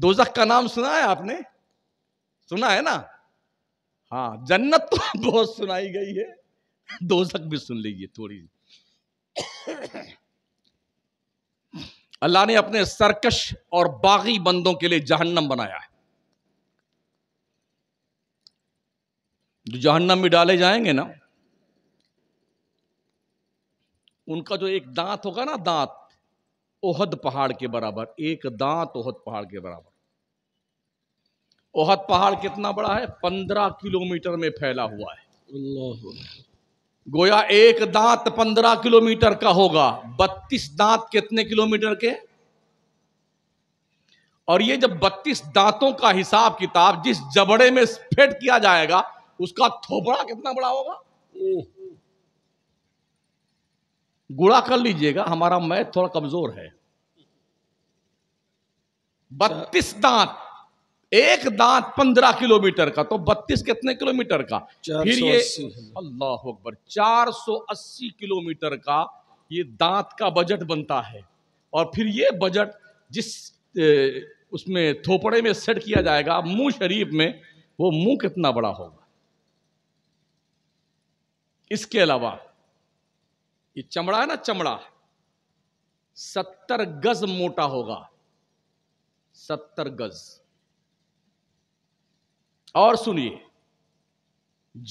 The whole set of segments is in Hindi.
दोजख का नाम सुना है आपने सुना है ना हाँ जन्नत तो बहुत सुनाई गई है दोजक भी सुन लीजिए थोड़ी अल्लाह ने अपने सरकश और बागी बंदों के लिए जहन्नम बनाया है जो जहन्नम में डाले जाएंगे ना उनका जो एक दांत होगा ना दांत ओहद पहाड़ के बराबर एक दांत ओहद पहाड़ के बराबर ओहद पहाड़ कितना बड़ा है पंद्रह किलोमीटर में फैला हुआ है गोया एक दांत पंद्रह किलोमीटर का होगा बत्तीस दांत कितने किलोमीटर के और ये जब बत्तीस दांतों का हिसाब किताब जिस जबड़े में फेट किया जाएगा उसका थोपड़ा कितना बड़ा होगा गुड़ा कर लीजिएगा हमारा मैथ थोड़ा कमजोर है बत्तीस दांत एक दांत पंद्रह किलोमीटर का तो बत्तीस कितने किलोमीटर का फिर ये अल्लाह अकबर चार सौ अस्सी किलोमीटर का ये दांत का बजट बनता है और फिर ये बजट जिस ए, उसमें थोपड़े में सेट किया जाएगा मुंह शरीफ में वो मुंह कितना बड़ा होगा इसके अलावा ये चमड़ा है ना चमड़ा सत्तर गज मोटा होगा सत्तर गज और सुनिए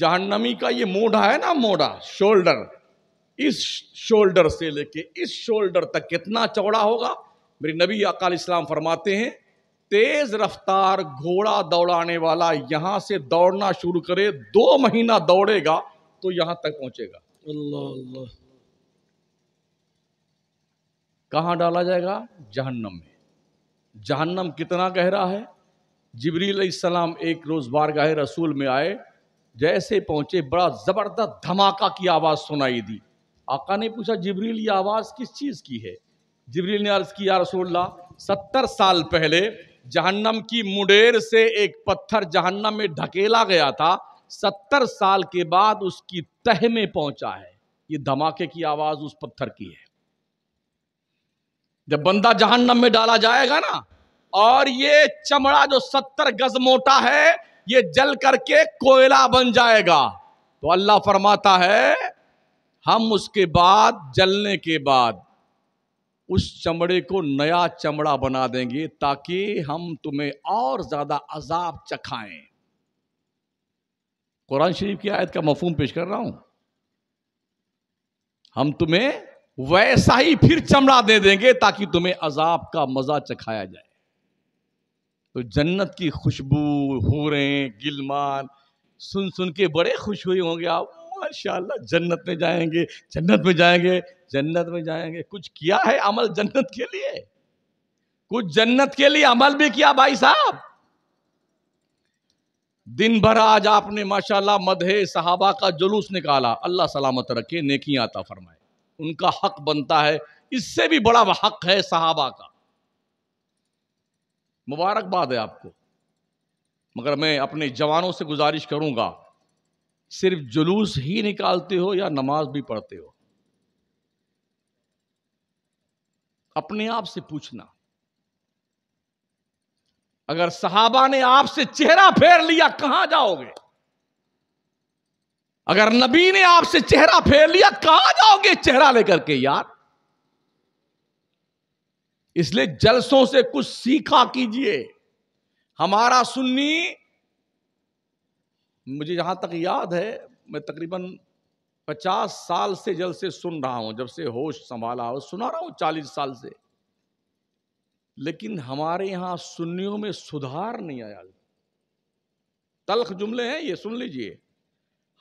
जहन्नमी का ये मोढ़ा है ना मोढ़ा शोल्डर इस शोल्डर से लेके इस शोल्डर तक कितना चौड़ा होगा मेरे नबी अकाल इस्लाम फरमाते हैं तेज रफ्तार घोड़ा दौड़ाने वाला यहां से दौड़ना शुरू करे दो महीना दौड़ेगा तो यहां तक पहुंचेगा अल्लाह अल्लाह कहाँ डाला जाएगा जहन्नम में जहन्नम कितना गहरा है जबरील सलाम एक रोज़ बार गाह रसूल में आए जैसे पहुँचे बड़ा ज़बरदस्त धमाका की आवाज़ सुनाई दी आका ने पूछा जबरील ये आवाज़ किस चीज़ की है जबरील ने अर्ज़ किया रसोल्ला सत्तर साल पहले जहन्नम की मुडेर से एक पत्थर जहन्नम में ढकेला गया था सत्तर साल के बाद उसकी तह में पहुंचा है ये धमाके की आवाज़ उस पत्थर की है जब बंदा जहन्नम में डाला जाएगा ना और ये चमड़ा जो सत्तर गज मोटा है ये जल करके कोयला बन जाएगा तो अल्लाह फरमाता है हम उसके बाद जलने के बाद उस चमड़े को नया चमड़ा बना देंगे ताकि हम तुम्हें और ज़्यादा अजाब चखाएं कुरान शरीफ की आयत का मफहम पेश कर रहा हूं हम तुम्हें वैसा ही फिर चमड़ा दे देंगे ताकि तुम्हें अजाब का मजा चखाया जाए तो जन्नत की खुशबू हूरें गिलमान सुन सुन के बड़े खुश हुए होंगे आप माशाल्लाह जन्नत में जाएंगे जन्नत में जाएंगे जन्नत में जाएंगे कुछ किया है अमल जन्नत के लिए कुछ जन्नत के लिए अमल भी किया भाई साहब दिन भर आज आपने माशाल्लाह मदहे सहाबा का जुलूस निकाला अल्लाह सलामत रखे नेकियां आता फरमाए उनका हक बनता है इससे भी बड़ा हक है सहाबा का मुबारकबाद है आपको मगर मैं अपने जवानों से गुजारिश करूंगा सिर्फ जुलूस ही निकालते हो या नमाज भी पढ़ते हो अपने आप से पूछना अगर सहाबा ने आपसे चेहरा फेर लिया कहां जाओगे अगर नबी ने आपसे चेहरा फेर लिया कहां जाओगे चेहरा लेकर के यार इसलिए जलसों से कुछ सीखा कीजिए हमारा सुन्नी मुझे जहां तक याद है मैं तकरीबन पचास साल से जलसे सुन रहा हूं जब से होश संभाला हो सुना रहा हूं चालीस साल से लेकिन हमारे यहां सुन्नियों में सुधार नहीं आया तलख जुमले हैं ये सुन लीजिए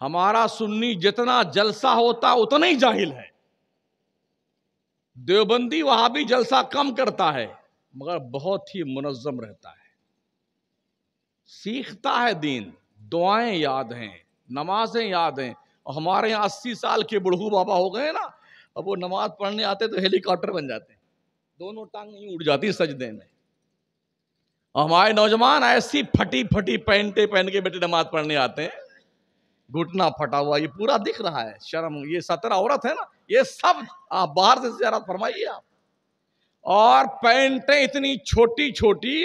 हमारा सुन्नी जितना जलसा होता उतना ही जाहिल है देवबंदी वहां भी जलसा कम करता है मगर बहुत ही मुनज़म रहता है सीखता है दीन दुआएं याद हैं नमाजें याद हैं और हमारे यहाँ अस्सी साल के बुढ़ू बाबा हो गए ना अब वो नमाज पढ़ने आते तो हेलीकॉप्टर बन जाते हैं दोनों टांग नहीं उड़ जाती सजदे में हमारे नौजवान ऐसी फटी फटी पैंटे पहन के बेटे नमाज पढ़ने आते हैं घुटना फटा हुआ ये पूरा दिख रहा है शर्म ये सतरा औरत है ना ये सब आप बाहर से ज्यादा फरमाइए आप और पैंटें इतनी छोटी छोटी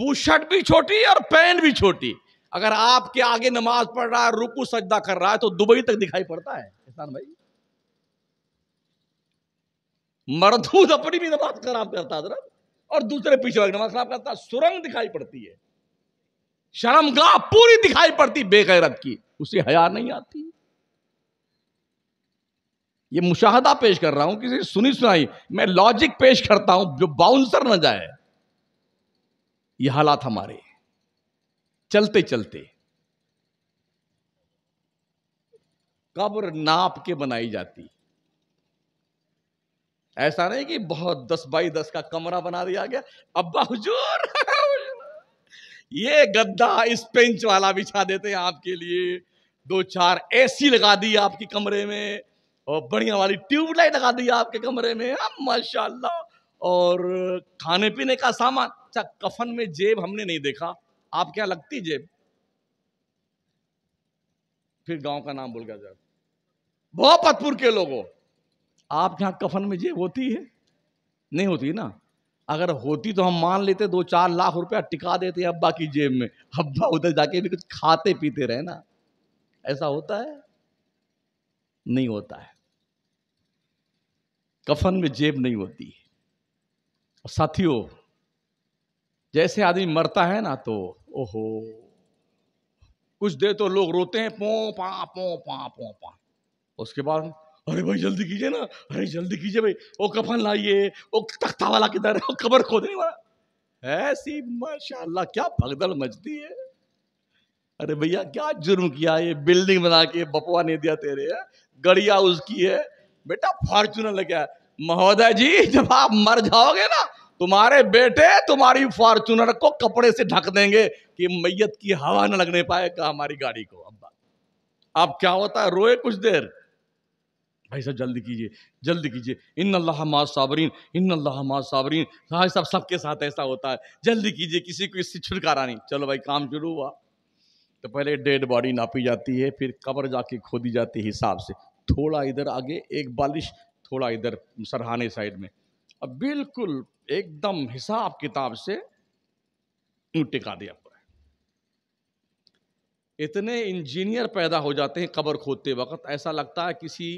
बूशर्ट भी छोटी और पैंट भी छोटी अगर आपके आगे नमाज पढ़ रहा है रुकू सजदा कर रहा है तो दुबई तक दिखाई पड़ता है किसान भाई मरदूद अपनी भी नमाज खराब करता है और दूसरे पीछे नमाज खराब करता है सुरंग दिखाई पड़ती है शर्मगाह पूरी दिखाई पड़ती बेगैरत की उसे हया नहीं आती ये मुशाहदा पेश कर रहा हूं किसी सुनी सुनाई मैं लॉजिक पेश करता हूं जो बाउंसर न जाए ये हालात हमारे चलते चलते कब्र नाप के बनाई जाती ऐसा नहीं कि बहुत दस बाई दस का कमरा बना दिया गया अब्बा हुजूर ये गद्दा इस पेंच वाला बिछा देते हैं आपके लिए दो चार एसी लगा दी आपके कमरे में और बढ़िया वाली ट्यूबलाइट लगा दी आपके कमरे में हाँ, माशाल्लाह और खाने पीने का सामान अच्छा कफन में जेब हमने नहीं देखा आप क्या लगती जेब फिर गांव का नाम भूल गया जाए भोपतपुर के लोगों आप यहाँ कफन में जेब होती है नहीं होती ना अगर होती तो हम मान लेते दो चार लाख रुपया टिका देते अब्बा की जेब में अब्बा उधर जाके भी कुछ खाते पीते रहे ना ऐसा होता है नहीं होता है कफन में जेब नहीं होती और साथियों जैसे आदमी मरता है ना तो ओहो कुछ देर तो लोग रोते हैं पो पा पो पा पो पा उसके बाद अरे भाई जल्दी कीजिए ना अरे जल्दी कीजिए भाई वो कफन लाइए वो तख्ता वाला किधर है कबर खोदने वाला ऐसी माशाल्लाह क्या भगदल मचती है अरे भैया क्या जुर्म किया ये बिल्डिंग बना के बपवा नहीं दिया तेरे गड़िया उसकी है बेटा फॉर्चुनर गया महोदय जी जब आप मर जाओगे ना तुम्हारे बेटे तुम्हारी फॉर्चुनर को कपड़े से ढक देंगे कि मैयत की हवा न लगने पाएगा हमारी गाड़ी को अब अब क्या होता है रोए कुछ देर भाई साहब जल्द कीजिए जल्द कीजिए इन अल्लाह मा साबरीन इन अल्लाह मा साबरीन भाई साहब सबके साथ ऐसा होता है जल्दी कीजिए किसी को इससे छुटकारा नहीं चलो भाई काम शुरू हुआ तो पहले डेड बॉडी नापी जाती है फिर कबर जाके खोदी जाती है हिसाब से थोड़ा इधर आगे एक बालिश थोड़ा इधर सरहाने साइड में अब बिल्कुल एकदम हिसाब किताब से टिका दिया पूरा इतने इंजीनियर पैदा हो जाते हैं कबर खोदते वक्त ऐसा लगता है किसी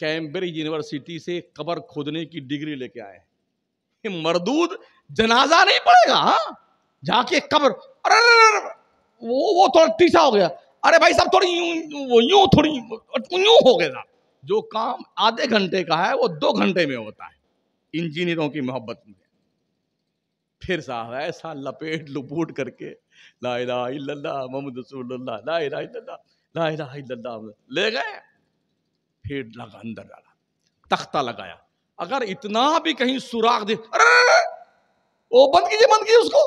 कैम्ब्रिज यूनिवर्सिटी से कबर खोदने की डिग्री लेके आए हैं मरदूद जनाजा नहीं पड़ेगा हाँ जाके कबर अरे, अरे, अरे वो वो थोड़ा टीसा हो गया अरे भाई साहब थोड़ी यूं यूं थोड़ी यूं हो गया जो काम आधे घंटे का है वो दो घंटे में होता है इंजीनियरों की मोहब्बत में फिर साहब ऐसा लपेट लुपूट करके ला इला मोहम्मद रसूलुल्लाह ला इला ले गए फिर लगा अंदर डाला तख्ता लगाया अगर इतना भी कहीं सुराख दे वो बंद कीजिए बंद कीजिए उसको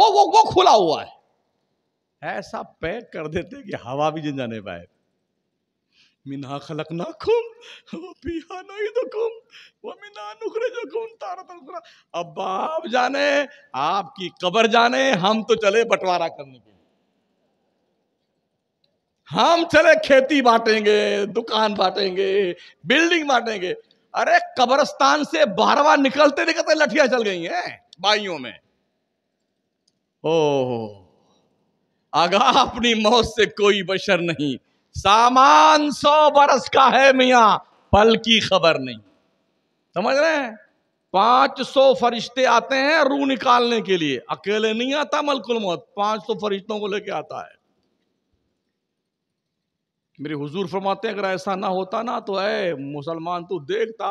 वो वो वो खुला हुआ है ऐसा पैक कर देते कि हवा भी जिन जाने पाए मिना खलक ना खुम वो पिया नहीं तो खुम वो मिना नुखरे जो खुम तारा तनुखरा अब आप जाने आपकी कबर जाने हम तो चले बंटवारा करने के हम चले खेती बांटेंगे दुकान बांटेंगे बिल्डिंग बांटेंगे अरे कब्रस्तान से बारवा निकलते निकलते लठिया चल गई हैं बाइयों में ओ आगा अपनी मौत से कोई बशर नहीं सामान सौ बरस का है मिया पल की खबर नहीं समझ रहे हैं पांच सौ फरिश्ते आते हैं रू निकालने के लिए अकेले नहीं आता मलकुल मौत पांच सौ फरिश्तों को लेके आता है मेरे हुजूर फरमाते अगर ऐसा ना होता ना तो ऐ मुसलमान तू देखता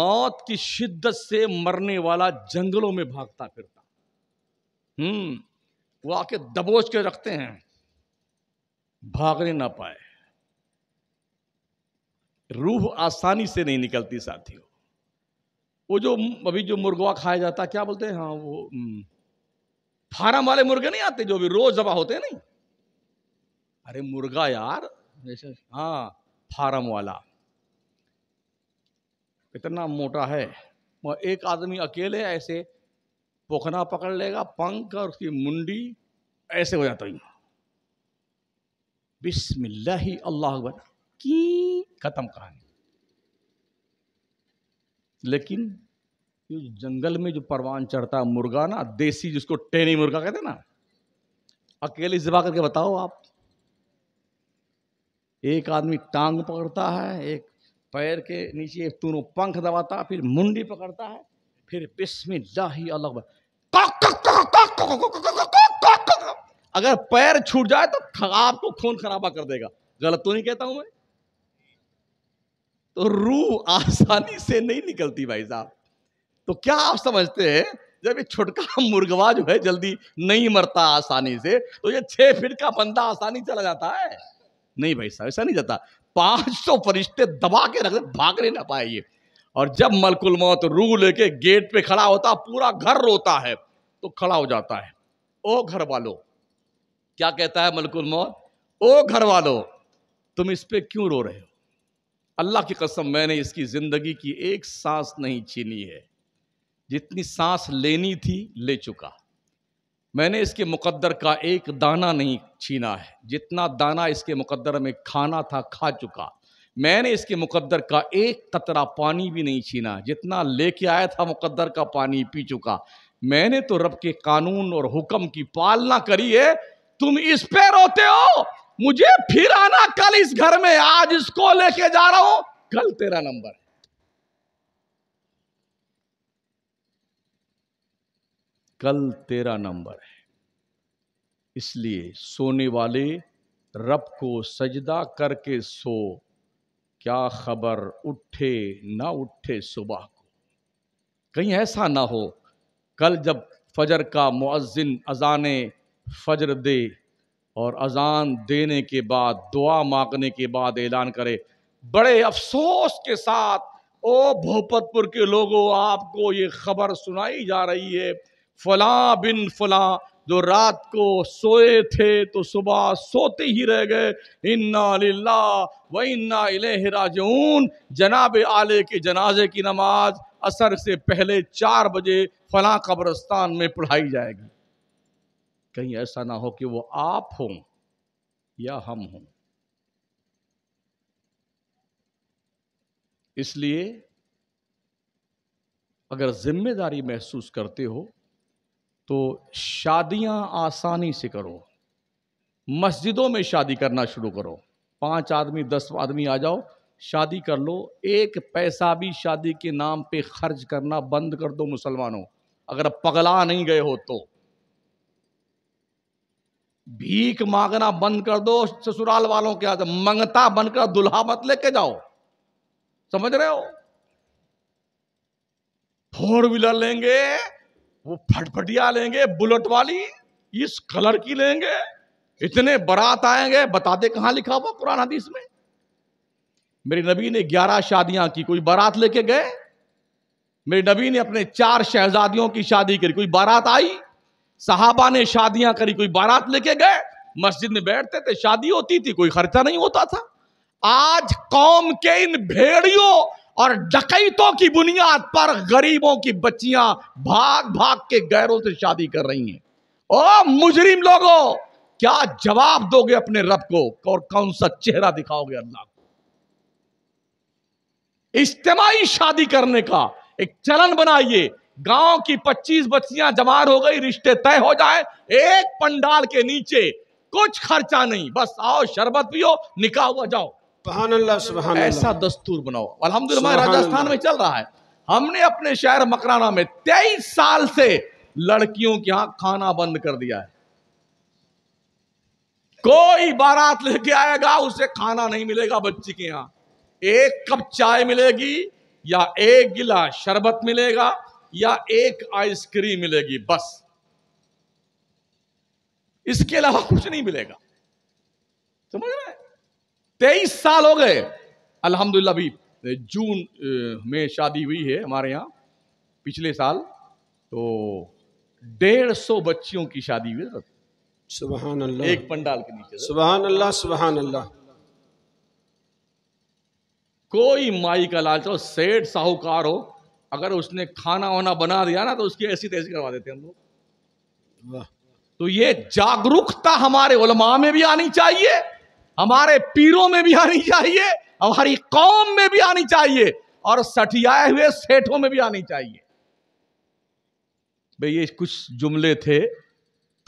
मौत की शिद्दत से मरने वाला जंगलों में भागता फिरता हम्म वो आके दबोच के रखते हैं भागने ना पाए रूह आसानी से नहीं निकलती साथियों वो जो अभी जो मुर्गवा खाया जाता क्या बोलते हैं हाँ वो हम्म, फार्म वाले मुर्गे नहीं आते जो अभी रोज जबा होते हैं नहीं अरे मुर्गा यार जैसे हाँ फार्म वाला इतना मोटा है एक आदमी अकेले ऐसे पोखना पकड़ लेगा पंख और उसकी मुंडी ऐसे हो जाता है बिस्मिल्लाह अल्लाह अकबर की खत्म कहानी लेकिन ये जंगल में जो परवान चढ़ता है मुर्गा ना देसी जिसको टेनी मुर्गा कहते ना अकेले जबा करके बताओ आप एक आदमी टांग पकड़ता है एक पैर के नीचे एक दोनों पंख दबाता फिर मुंडी पकड़ता है फिर बिस्मिल ही अलग अगर पैर छूट जाए तो आपको खून खराबा कर देगा गलत तो नहीं कहता हूं मैं तो रूह आसानी से नहीं निकलती भाई साहब तो क्या आप समझते हैं जब ये छुटका मुर्गवा जो है जल्दी नहीं मरता आसानी से तो ये छह फीट का बंदा आसानी चला जाता है नहीं भाई साहब ऐसा नहीं जाता पाँच सौ फरिश्ते दबा के रख भाग नहीं ना पाए ये और जब मलकुल मौत रू लेके गेट पे खड़ा होता पूरा घर रोता है तो खड़ा हो जाता है ओ घर वालों क्या कहता है मलकुल मौत ओ घर वालों तुम इस पे क्यों रो रहे हो अल्लाह की कसम मैंने इसकी ज़िंदगी की एक सांस नहीं छीनी है जितनी सांस लेनी थी ले चुका मैंने इसके मुकद्दर का एक दाना नहीं छीना है जितना दाना इसके मुकद्दर में खाना था खा चुका मैंने इसके मुकद्दर का एक कतरा पानी भी नहीं छीना जितना लेके आया था मुकद्दर का पानी पी चुका मैंने तो रब के कानून और हुक्म की पालना करी है तुम इस पे रोते हो मुझे फिर आना कल इस घर में आज इसको लेके जा रहा हूं कल तेरा नंबर है कल तेरा नंबर है इसलिए सोने वाले रब को सजदा करके सो क्या खबर उठे ना उठे सुबह को कहीं ऐसा ना हो कल जब फजर का मुअज्जिन अजान फजर दे और अजान देने के बाद दुआ मांगने के बाद ऐलान करे बड़े अफसोस के साथ ओ भोपतपुर के लोगों आपको ये खबर सुनाई जा रही है फला बिन फला जो रात को सोए थे तो सुबह सोते ही रह गए इन्ना व इन्ना राजून जनाब आले के जनाजे की नमाज असर से पहले चार बजे फला कब्रस्तान में पढ़ाई जाएगी कहीं ऐसा ना हो कि वो आप हों या हम हों इसलिए अगर जिम्मेदारी महसूस करते हो तो शादियां आसानी से करो मस्जिदों में शादी करना शुरू करो पांच आदमी दस आदमी आ जाओ शादी कर लो एक पैसा भी शादी के नाम पे खर्च करना बंद कर दो मुसलमानों अगर पगला नहीं गए हो तो भीख मांगना बंद कर दो ससुराल वालों के आदम मंगता बनकर दुल्हा मत लेके जाओ समझ रहे हो फोर व्हीलर लेंगे वो फटफटिया लेंगे बुलेट वाली इस कलर की लेंगे इतने बारात आएंगे बताते कहा लिखा हुआ कुरान हदीस में मेरे नबी ने ग्यारह शादियां की कोई बारात लेके गए मेरे नबी ने अपने चार शहजादियों की शादी करी कोई बारात आई साहबा ने शादियां करी कोई बारात लेके गए मस्जिद में बैठते थे शादी होती थी कोई खर्चा नहीं होता था आज कौम के इन भेड़ियों और डकैतों की बुनियाद पर गरीबों की बच्चियां भाग भाग के गैरों से शादी कर रही हैं ओ मुजरिम लोगों क्या जवाब दोगे अपने रब को और कौन सा चेहरा दिखाओगे अल्लाह को इज्तमाही शादी करने का एक चलन बनाइए गांव की 25 बच्चियां जवान हो गई रिश्ते तय हो जाए एक पंडाल के नीचे कुछ खर्चा नहीं बस आओ शरबत पियो निकाह हुआ जाओ ऐसा दस्तूर बनाओ अलहमदुल्ला राजस्थान में चल रहा है हमने अपने शहर मकराना में तेईस साल से लड़कियों के यहां खाना बंद कर दिया है कोई बारात लेके आएगा उसे खाना नहीं मिलेगा बच्ची के यहाँ एक कप चाय मिलेगी या एक गिला शरबत मिलेगा या एक आइसक्रीम मिलेगी बस इसके अलावा कुछ नहीं मिलेगा समझ रहे तेईस साल हो गए अल्हम्दुलिल्लाह भी जून में शादी हुई है हमारे यहाँ पिछले साल तो डेढ़ सौ बच्चियों की शादी हुई सुबह एक पंडाल के नीचे सुबह अल्लाह सुबह अल्लाह कोई माई का लाल चलो सेठ साहूकार हो अगर उसने खाना वाना बना दिया ना तो उसकी ऐसी तैसी करवा देते हम लोग तो ये जागरूकता हमारे उलमा में भी आनी चाहिए हमारे पीरों में भी आनी चाहिए हमारी कौम में भी आनी चाहिए और सठियाए हुए सेठों में भी आनी चाहिए भाई ये कुछ जुमले थे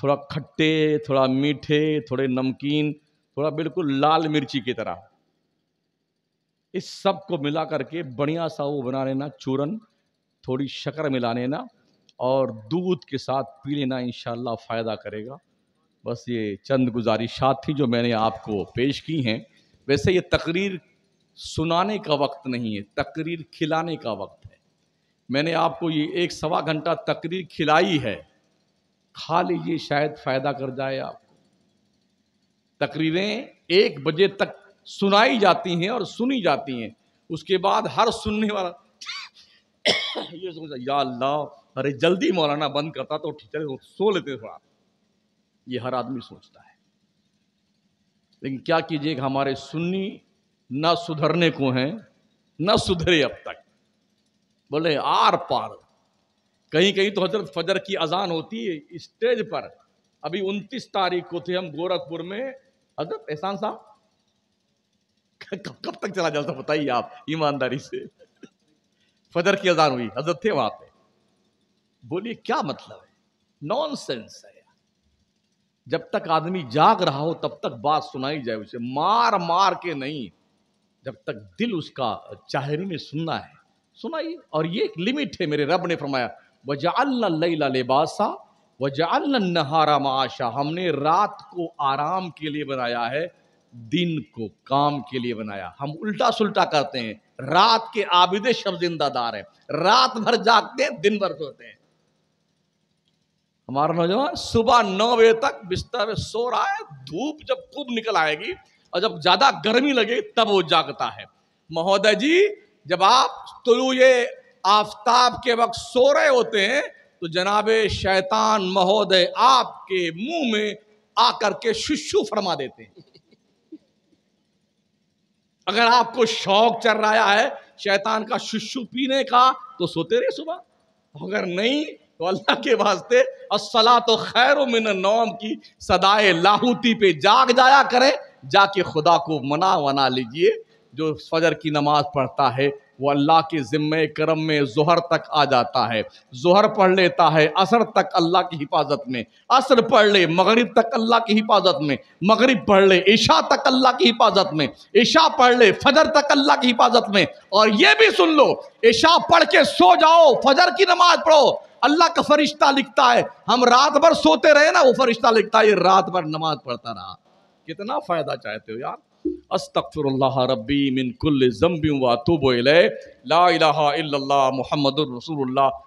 थोड़ा खट्टे थोड़ा मीठे थोड़े नमकीन थोड़ा बिल्कुल लाल मिर्ची की तरह इस सब को मिला करके बढ़िया सा वो बना लेना चूरन थोड़ी शक्कर मिला लेना और दूध के साथ पी लेना इन फ़ायदा करेगा बस ये चंद गुजारिशात थी जो मैंने आपको पेश की हैं वैसे ये तकरीर सुनाने का वक्त नहीं है तकरीर खिलाने का वक्त है मैंने आपको ये एक सवा घंटा तकरीर खिलाई है खा लीजिए शायद फ़ायदा कर जाए आपको तकरीरें एक बजे तक सुनाई जाती हैं और सुनी जाती हैं उसके बाद हर सुनने वाला ये सोचा या अल्लाह अरे जल्दी मौलाना बंद करता तो ठीक सो लेते थोड़ा ये हर आदमी सोचता है लेकिन क्या कीजिएगा हमारे सुन्नी ना सुधरने को हैं ना सुधरे अब तक बोले आर पार कहीं कहीं तो हजरत फजर की अजान होती है स्टेज पर अभी उनतीस तारीख को थे हम गोरखपुर में हजरत एहसान साहब कब कब तक चला जाता बताइए आप ईमानदारी से फजर की अजान हुई हजरत थे वहां पे बोलिए क्या मतलब है नॉन सेंस है जब तक आदमी जाग रहा हो तब तक बात सुनाई जाए उसे मार मार के नहीं जब तक दिल उसका चाहरी में सुनना है सुनाइए और ये एक लिमिट है मेरे रब ने फरमाया वजा लैला लिबासा वजा नहारा माशा हमने रात को आराम के लिए बनाया है दिन को काम के लिए बनाया हम उल्टा सुलटा करते हैं रात के आबिद शब्द जिंदादार हैं रात भर जागते हैं दिन भर सोते हैं हमारा नौजवान सुबह नौ बजे तक बिस्तर में सो रहा है धूप जब खूब निकल आएगी और जब ज़्यादा गर्मी लगे तब वो जागता है महोदय जी जब आप तुलु तो ये आफ्ताब के वक्त सो रहे होते हैं तो जनाब शैतान महोदय आपके मुंह में आकर के शिशु फरमा देते हैं अगर आपको शौक चल रहा है शैतान का शिशु पीने का तो सोते रहे सुबह अगर नहीं तो अल्लाह के वास्ते असला तो खैर मिन नौम की सदाए लाहूती पे जाग जाया करें जाके खुदा को मना वना लीजिए जो फजर की नमाज पढ़ता है वो अल्लाह के ज़िम्मे करम में जहर तक आ जाता है जहर पढ़ लेता है असर तक अल्लाह की हिफाजत में असर पढ़ ले मगरिब तक अल्लाह की हिफाजत में मगरिब पढ़ ले ईशा तक अल्लाह की हिफाजत में ईशा पढ़ ले फजर तक अल्लाह की हिफाजत में और ये भी सुन लो ईशा पढ़ के सो जाओ फजर की नमाज पढ़ो अल्लाह का फरिश्ता लिखता है हम रात भर सोते रहे ना वो फरिश्ता लिखता है ये रात भर नमाज पढ़ता रहा कितना फायदा चाहते हो यार अस्तफर रबी मिनकुल जम्बी वातुब ला मोहम्मद रसूलुल्लाह